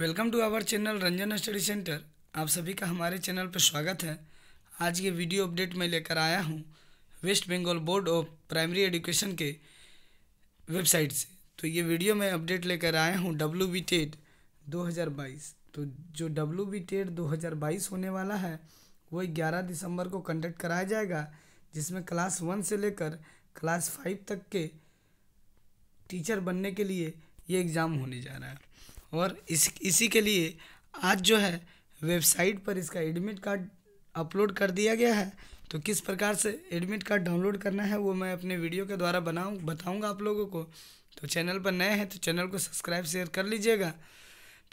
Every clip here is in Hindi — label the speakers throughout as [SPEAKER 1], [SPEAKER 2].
[SPEAKER 1] welcome to our channel Ranjan study centre आप सभी का हमारे चैनल पर स्वागत है आज ये वीडियो अपडेट में लेकर आया हूँ West Bengal board of primary education के वेबसाइट से तो ये वीडियो में अपडेट लेकर आया हूँ डब्ल्यू बी टेड दो तो जो डब्ल्यू बी टेड दो होने वाला है वो ग्यारह दिसंबर को कंडक्ट कराया जाएगा जिसमें क्लास वन से लेकर क्लास फाइव तक के टीचर बनने के लिए ये एग्ज़ाम होने जा रहा है और इस इसी के लिए आज जो है वेबसाइट पर इसका एडमिट कार्ड अपलोड कर दिया गया है तो किस प्रकार से एडमिट कार्ड डाउनलोड करना है वो मैं अपने वीडियो के द्वारा बनाऊँ बताऊँगा आप लोगों को तो चैनल पर नए हैं तो चैनल को सब्सक्राइब शेयर कर लीजिएगा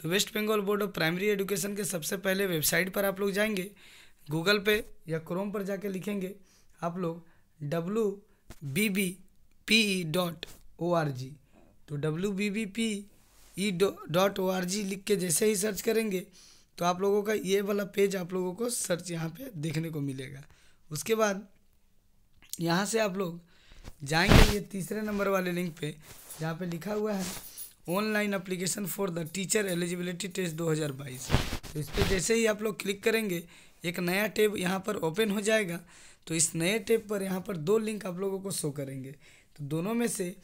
[SPEAKER 1] तो West Bengal board of primary education के सबसे पहले वेबसाइट पर आप लोग जाएंगे गूगल पे या क्रोम पर जाके लिखेंगे आप लोग W B B P E dot O R G तो W B B P E dot O R G लिख के जैसे ही सर्च करेंगे तो आप लोगों का ये वाला पेज आप लोगों को सर्च यहाँ पे देखने को मिलेगा उसके बाद यहाँ से आप लोग जाएंगे ये तीसरे नंबर वाले लिंक पे जहाँ पे लिखा हुआ है online application for the teacher eligibility test 2022 तो इस पर जैसे ही आप लोग क्लिक करेंगे एक नया टेब यहाँ पर ओपन हो जाएगा तो इस नए टेब पर यहाँ पर दो लिंक आप लोगों को शो करेंगे तो दोनों में से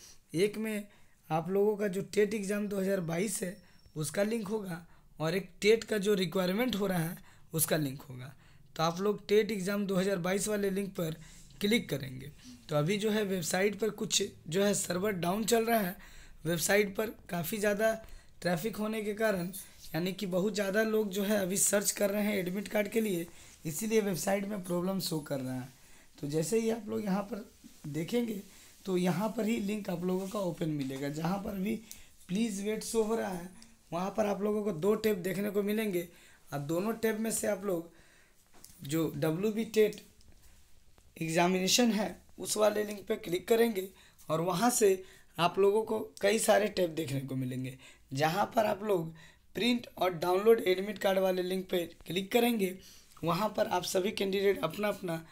[SPEAKER 1] एक में आप लोगों का जो टेट एग्ज़ाम 2022 है उसका लिंक होगा और एक टेट का जो रिक्वायरमेंट हो रहा है उसका लिंक होगा तो आप लोग टेट एग्ज़ाम 2022 वाले लिंक पर क्लिक करेंगे तो अभी जो है वेबसाइट पर कुछ जो है सर्वर डाउन चल रहा है वेबसाइट पर काफ़ी ज़्यादा ट्रैफिक होने के कारण यानी कि बहुत ज़्यादा लोग जो है अभी सर्च कर रहे हैं एडमिट कार्ड के लिए इसीलिए वेबसाइट में प्रॉब्लम शो कर रहा है तो जैसे ही आप लोग यहाँ पर देखेंगे तो यहाँ पर ही लिंक आप लोगों का ओपन मिलेगा जहाँ पर भी प्लीज़ वेट शो हो रहा है वहाँ पर आप लोगों को दो टैब देखने को मिलेंगे और दोनों टैब में से आप लोग जो डब्ल्यू बी टेट एग्ज़ामिनेशन है उस वाले लिंक पर क्लिक करेंगे और वहाँ से आप लोगों को कई सारे टैब देखने को मिलेंगे जहाँ पर आप लोग प्रिंट और डाउनलोड एडमिट कार्ड वाले लिंक पे क्लिक करेंगे वहाँ पर आप सभी कैंडिडेट अपना अपना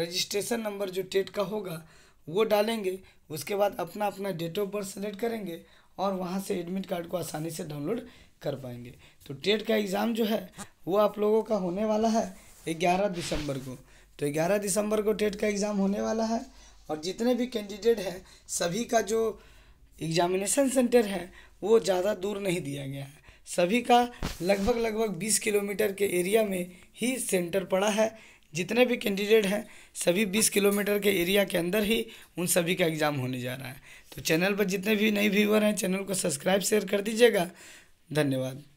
[SPEAKER 1] रजिस्ट्रेशन नंबर जो टेट का होगा वो डालेंगे उसके बाद अपना अपना डेट ऑफ बर्थ सेलेक्ट करेंगे और वहाँ से एडमिट कार्ड को आसानी से डाउनलोड कर पाएंगे तो टेट का एग्ज़ाम जो है वो आप लोगों का होने वाला है ग्यारह दिसंबर को तो ग्यारह दिसंबर को टेट का एग्ज़ाम होने वाला है और जितने भी कैंडिडेट हैं सभी का जो एग्जामिनेशन सेंटर है वो ज़्यादा दूर नहीं दिया गया है सभी का लगभग लगभग 20 किलोमीटर के एरिया में ही सेंटर पड़ा है जितने भी कैंडिडेट हैं सभी 20 किलोमीटर के एरिया के अंदर ही उन सभी का एग्ज़ाम होने जा रहा है तो चैनल पर जितने भी नए व्यूवर हैं चैनल को सब्सक्राइब शेयर कर दीजिएगा धन्यवाद